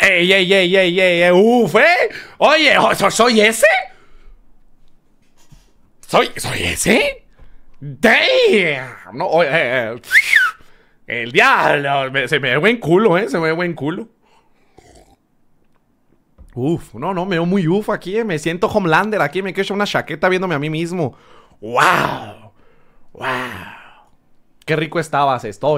¡Ey, ey, ey, ey, ey, ey! ¡Uf, eh! Oye, oh, ¿soy ese? ¿Soy, ¿Soy ese? ¡Damn! No, eh, eh el diablo. se me ve buen culo, ¿eh? Se me ve buen culo. Uf, no, no, me veo muy uf aquí, eh, me siento Homelander aquí, me quedo una chaqueta viéndome a mí mismo. ¡Wow! ¡Wow! Qué rico estabas, estoy.